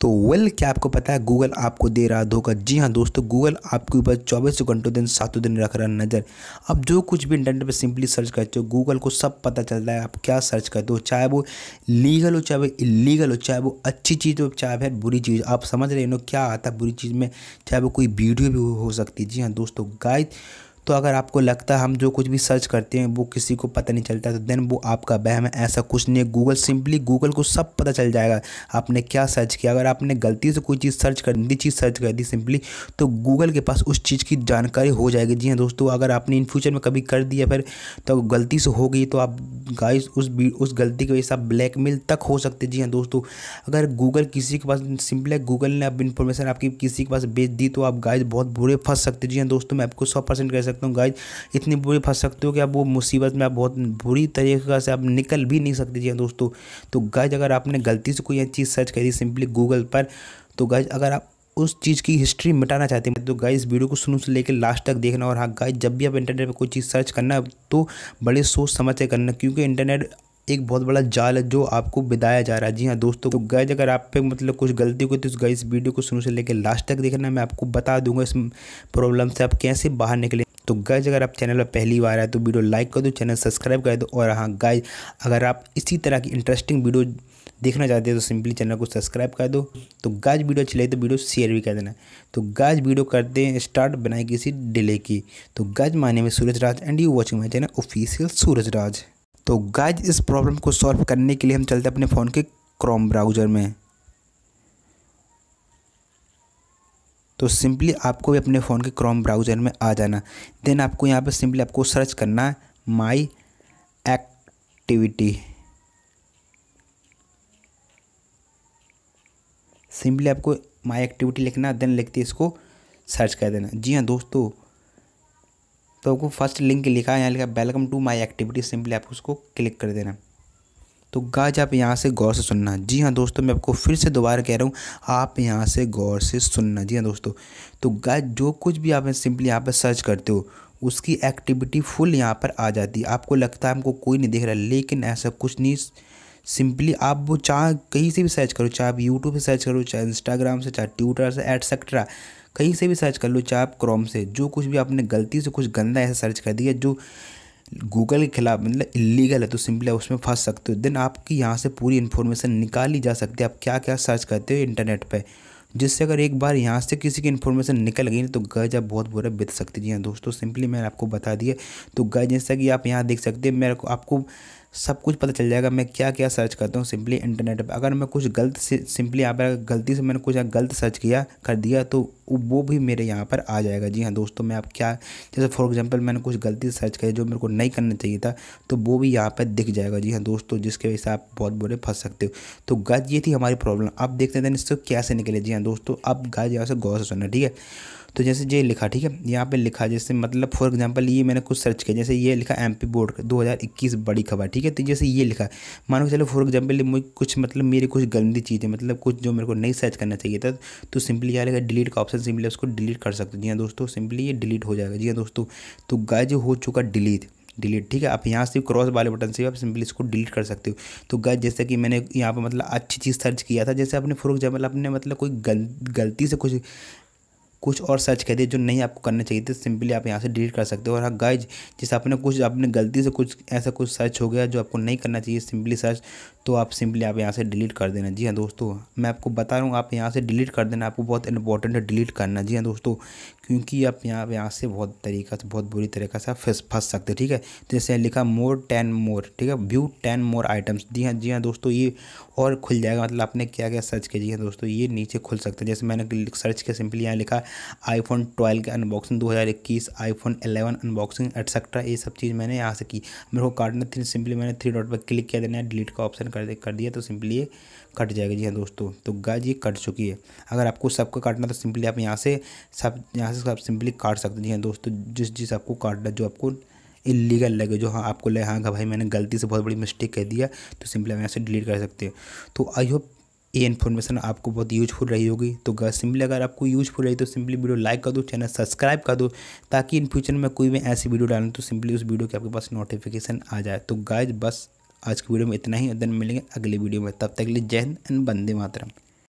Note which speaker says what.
Speaker 1: तो वेल क्या आपको पता है गूगल आपको दे रहा धोखा जी हाँ दोस्तों गूगल आपके ऊपर चौबीस घंटों दिन सातों दिन रख रहा नज़र अब जो कुछ भी इंटरनेट पर सिंपली सर्च करते हो गूगल को सब पता चलता है आप क्या सर्च करते हो चाहे वो लीगल हो चाहे वो इलीगल हो चाहे वो अच्छी चीज़ हो चाहे फिर बुरी चीज़ आप समझ रहे हो क्या आता है बुरी चीज़ में चाहे वो कोई वीडियो भी हो सकती है जी हाँ दोस्तों गाय तो अगर आपको लगता है हम जो कुछ भी सर्च करते हैं वो किसी को पता नहीं चलता तो देन वो आपका बहम है ऐसा कुछ नहीं है गूगल सिंपली गूगल को सब पता चल जाएगा आपने क्या सर्च किया अगर आपने गलती से कोई चीज़ सर्च कर दी चीज़ सर्च कर दी सिंपली तो गूगल के पास उस चीज़ की जानकारी हो जाएगी जी हाँ दोस्तों अगर आपने इन फ्यूचर में कभी कर दिया फिर तो गलती से हो गई तो आप गाइस उस उस गलती की वजह से आप ब्लैकमेल तक हो सकते जी हाँ दोस्तों अगर गूगल किसी के पास सिंपल है गूगल ने अब इन्फॉर्मेशन आपकी किसी के पास बेच दी तो आप गाइस बहुत बुरे फंस सकते जी हाँ दोस्तों मैं आपको सौ परसेंट कह सकता सकते हो गाइज इतनी बुरी फंस सकते हो कि आप वो मुसीबत में आप बहुत बुरी तरीके से आप निकल भी नहीं सकते जी दोस्तों तो गाइज अगर आपने गलती से कोई चीज़ सर्च करी सिंपली गूगल पर तो गाइज अगर आप उस चीज़ की हिस्ट्री मिटाना चाहते हैं तो इस वीडियो को शुरू से लेकर लास्ट तक देखना और हाँ गाय जब भी आप इंटरनेट पर कोई चीज़ सर्च करना तो बड़े सोच समझ से करना क्योंकि इंटरनेट एक बहुत बड़ा जाल है जो आपको बिताया जा रहा है जी हाँ दोस्तों तो गैज अगर आप पे मतलब कुछ गलती हुई तो इस गैस वीडियो को शुरू से लेकर लास्ट तक देखना मैं आपको बता दूंगा इस प्रॉब्लम से आप कैसे बाहर निकले तो गाइज अगर आप चैनल पर पहली बार आए तो वीडियो लाइक कर दो चैनल सब्सक्राइब कर दो और हाँ गाइज अगर आप इसी तरह की इंटरेस्टिंग वीडियो देखना चाहते हैं तो सिंपली चैनल को सब्सक्राइब कर दो तो गाज वीडियो अच्छी लगी तो वीडियो शेयर भी कर देना तो गाज वीडियो करते हैं स्टार्ट बनाए किसी डिले की तो गाज माने में Suraj Raj and you watching my channel official Suraj Raj तो गाज इस प्रॉब्लम को सॉल्व करने के लिए हम चलते अपने फ़ोन के क्रोम ब्राउज़र में तो सिंपली आपको भी अपने फ़ोन के क्रोम ब्राउज़र में आ जाना देन आपको यहाँ पर सिंपली आपको सर्च करना है माई एक्टिविटी सिंपली आपको माई एक्टिविटी लिखना देन लिखते इसको सर्च कर देना जी हाँ दोस्तों तो आपको फर्स्ट लिंक लिखा है यहाँ लिखा welcome to my activity simply आपको उसको क्लिक कर देना तो गाइज आप यहाँ से गौर से सुनना जी हाँ दोस्तों मैं आपको फिर से दोबारा कह रहा हूँ आप यहाँ से गौर से सुनना जी हाँ दोस्तों तो गाइज जो कुछ भी आप सिंपली यहाँ पर सर्च करते हो उसकी एक्टिविटी फुल यहाँ पर आ जाती है आपको लगता है हमको कोई नहीं देख रहा लेकिन ऐसा कुछ नहीं सिंपली आप वो चाहे कहीं से भी सर्च करो चाहे आप यूट्यूब से सर्च करो चाहे इंस्टाग्राम से चाहे ट्विटर से एटसेट्रा कहीं से भी सर्च कर लो चाहे आप क्रोम से जो कुछ भी आपने गलती से कुछ गंदा ऐसा सर्च कर दिया जो गूगल के खिलाफ मतलब इलीगल है तो सिंपली उसमें फंस सकते हो देन आपकी यहाँ से पूरी इन्फॉर्मेशन निकाली जा सकती है आप क्या क्या सर्च करते हो इंटरनेट पर जिससे अगर एक बार यहाँ से किसी की इन्फॉर्मेशन निकल गई तो आप बहुत बुरा बीत सकती है हाँ, दोस्तों सिंपली मैंने आपको बता दिया तो गज जैसा कि आप यहाँ देख सकते हैं मेरे को आपको सब कुछ पता चल जाएगा मैं क्या क्या सर्च करता हूँ सिंपली इंटरनेट पर अगर मैं कुछ गलत सिंपली यहाँ पर गलती से मैंने कुछ गलत सर्च किया कर दिया तो वो भी मेरे यहाँ पर आ जाएगा जी हाँ दोस्तों मैं आप क्या जैसे फॉर एग्जांपल मैंने कुछ गलती से सर्च किया जो मेरे को नहीं करना चाहिए था तो वो भी यहाँ पर दिख जाएगा जी हाँ दोस्तों जिसके वजह से आप बहुत बुरे फंस सकते हो तो गज ये थी हमारी प्रॉब्लम अब देखते हैं इससे कैसे निकले जी हाँ दोस्तों अब गज यहाँ से गौर से सुनना ठीक है तो जैसे ये लिखा ठीक है यहाँ पे लिखा जैसे मतलब फॉर एग्जांपल ये मैंने कुछ सर्च किया जैसे ये लिखा एमपी बोर्ड का 2021 बड़ी खबर ठीक है तो जैसे ये लिखा मानो चलो फॉर एग्जांपल मुझे कुछ मतलब मेरी कुछ गंदी चीज़ें मतलब कुछ जो मेरे को नहीं सर्च करना चाहिए था तो सिंपली यहाँ लिखा डिलीट का ऑप्शन सिंपली उसको डिलीट कर सकते हो जी हाँ दोस्तों सिंपली ये डिलीट हो जाएगा जी हाँ दोस्तों तो गाय जो हो चुका डिलीट डिलीट ठीक है आप यहाँ से क्रॉस वाले बटन से आप सिंपली इसको डिलीट कर सकते हो तो गज जैसे कि मैंने यहाँ पर मतलब अच्छी चीज़ सर्च किया था जैसे आपने फॉर एग्जाम्पल आपने मतलब कोई गलती से कुछ कुछ और सर्च दिए जो नहीं आपको करना चाहिए थे सिंपली आप यहाँ से डिलीट कर सकते हो और हाँ गाइज जैसे आपने कुछ अपने गलती से कुछ ऐसा कुछ सर्च हो गया जो आपको नहीं करना चाहिए सिंपली सर्च तो आप सिंपली आप यहाँ से डिलीट कर देना जी हाँ दोस्तों मैं आपको बता रहा हूँ आप यहाँ से डिलीट कर देना आपको बहुत इंपॉर्टेंट है डिलीट करना जी हाँ दोस्तों क्योंकि आप यहाँ यहाँ से बहुत तरीका से बहुत बुरी तरीक़े से आप फंस सकते हैं ठीक है तो जैसे लिखा मोर टेन मोर ठीक है व्यू टेन मोर आइटम्स जी हाँ जी हाँ दोस्तों ये और खुल जाएगा मतलब आपने क्या क्या सर्च किया जी हाँ दोस्तों ये नीचे खुल सकते हैं जैसे मैंने सर्च किया सिंपली यहाँ लिखा आईफोन ट्वेल्व की अनबॉक्सिंग दो हज़ार इक्कीस फोन एलेवन अनबॉक्सिंग एटसेट्रा ये सब चीज़ मैंने यहाँ से की मेरे को काटना थी सिंपली मैंने थ्री डॉट पर क्लिक किया देना डिलीट का ऑप्शन कर कर दिया तो सिंपली ये कट जाएगा जी हाँ दोस्तों तो गाय ये कट चुकी है अगर आपको सबको काटना तो सिंपली आप यहाँ से सब यहाँ से से आप सिंपली काट सकते हैं हाँ, दोस्तों जिस जिस आपको काटना जो आपको इलीगल लगे जो हाँ आपको लगे हाँ भाई मैंने गलती से बहुत बड़ी मिस्टेक कह दिया तो सिंपली आप यहाँ डिलीट कर सकते हैं तो आई होप ये इन्फॉर्मेशन आपको बहुत यूजफुल रही होगी तो सिंपली अगर आपको यूजफुल रही तो सिंपली वीडियो लाइक कर दो चैनल सब्सक्राइब कर दो ताकि इन फ्यूचर में कोई भी ऐसी वीडियो डालूँ तो सिंपली उस वीडियो के आपके पास नोटिफिकेशन आ जाए तो गाइज बस आज की वीडियो में इतना ही अध्ययन मिलेंगे अगली वीडियो में तब तक के लिए जय हिंद एंड बंदे मातरम